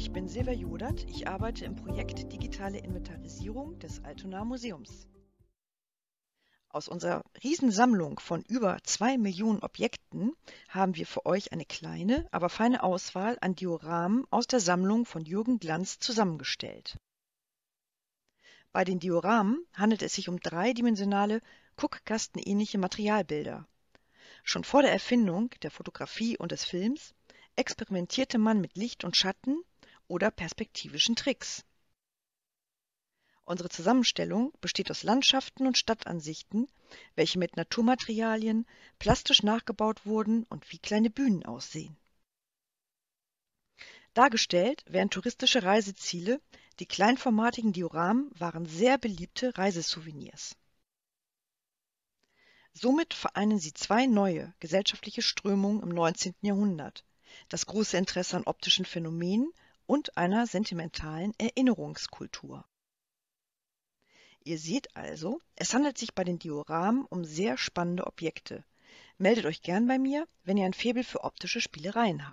ich bin Silvia Jodert. Ich arbeite im Projekt Digitale Inventarisierung des Altonaer Museums. Aus unserer Riesensammlung von über zwei Millionen Objekten haben wir für euch eine kleine, aber feine Auswahl an Dioramen aus der Sammlung von Jürgen Glanz zusammengestellt. Bei den Dioramen handelt es sich um dreidimensionale, guckkastenähnliche Materialbilder. Schon vor der Erfindung der Fotografie und des Films experimentierte man mit Licht und Schatten oder perspektivischen Tricks. Unsere Zusammenstellung besteht aus Landschaften und Stadtansichten, welche mit Naturmaterialien plastisch nachgebaut wurden und wie kleine Bühnen aussehen. Dargestellt werden touristische Reiseziele, die kleinformatigen Dioramen waren sehr beliebte Reisesouvenirs. Somit vereinen sie zwei neue gesellschaftliche Strömungen im 19. Jahrhundert, das große Interesse an optischen Phänomenen und einer sentimentalen Erinnerungskultur. Ihr seht also, es handelt sich bei den Dioramen um sehr spannende Objekte. Meldet euch gern bei mir, wenn ihr ein Faible für optische Spielereien habt.